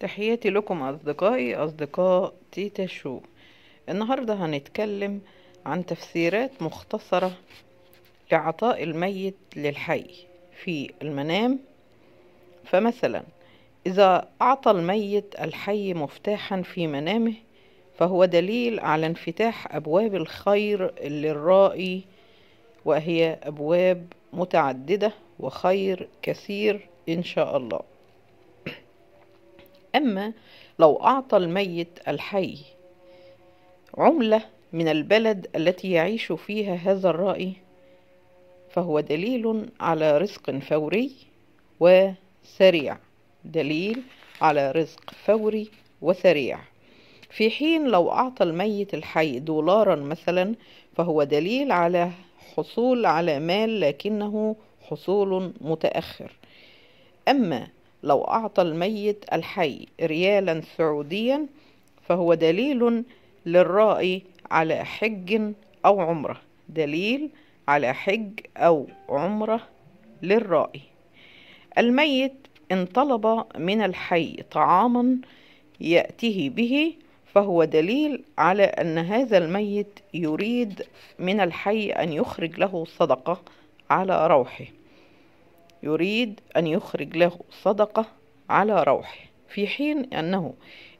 تحياتي لكم أصدقائي أصدقاء تيتا شو النهاردة هنتكلم عن تفسيرات مختصرة لعطاء الميت للحي في المنام فمثلا إذا أعطى الميت الحي مفتاحا في منامه فهو دليل على انفتاح أبواب الخير للرائي وهي أبواب متعددة وخير كثير إن شاء الله أما لو أعطى الميت الحي عملة من البلد التي يعيش فيها هذا الرأي فهو دليل على رزق فوري وسريع دليل على رزق فوري وسريع في حين لو أعطى الميت الحي دولارا مثلا فهو دليل على حصول على مال لكنه حصول متأخر أما لو أعطى الميت الحي ريالا سعوديا فهو دليل للرائي على حج أو عمرة دليل على حج أو عمرة للرائي الميت إن طلب من الحي طعاما يأتيه به فهو دليل على أن هذا الميت يريد من الحي أن يخرج له صدقة على روحه يريد أن يخرج له صدقة على روحه في حين أنه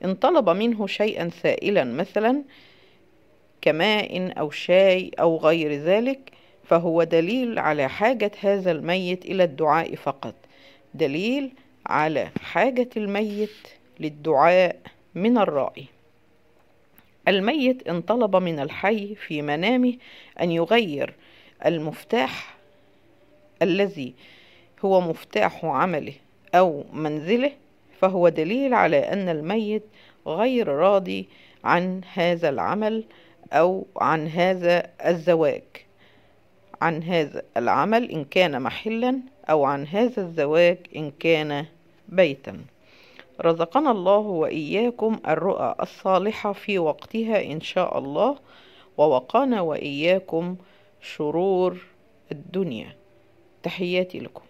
إن طلب منه شيئا سائلا مثلا كماء أو شاي أو غير ذلك فهو دليل على حاجة هذا الميت إلى الدعاء فقط دليل على حاجة الميت للدعاء من الرائي الميت إن طلب من الحي في منامه أن يغير المفتاح الذي هو مفتاح عمله أو منزله فهو دليل على أن الميت غير راضي عن هذا العمل أو عن هذا الزواج عن هذا العمل إن كان محلا أو عن هذا الزواج إن كان بيتا رزقنا الله وإياكم الرؤى الصالحة في وقتها إن شاء الله ووقانا وإياكم شرور الدنيا تحياتي لكم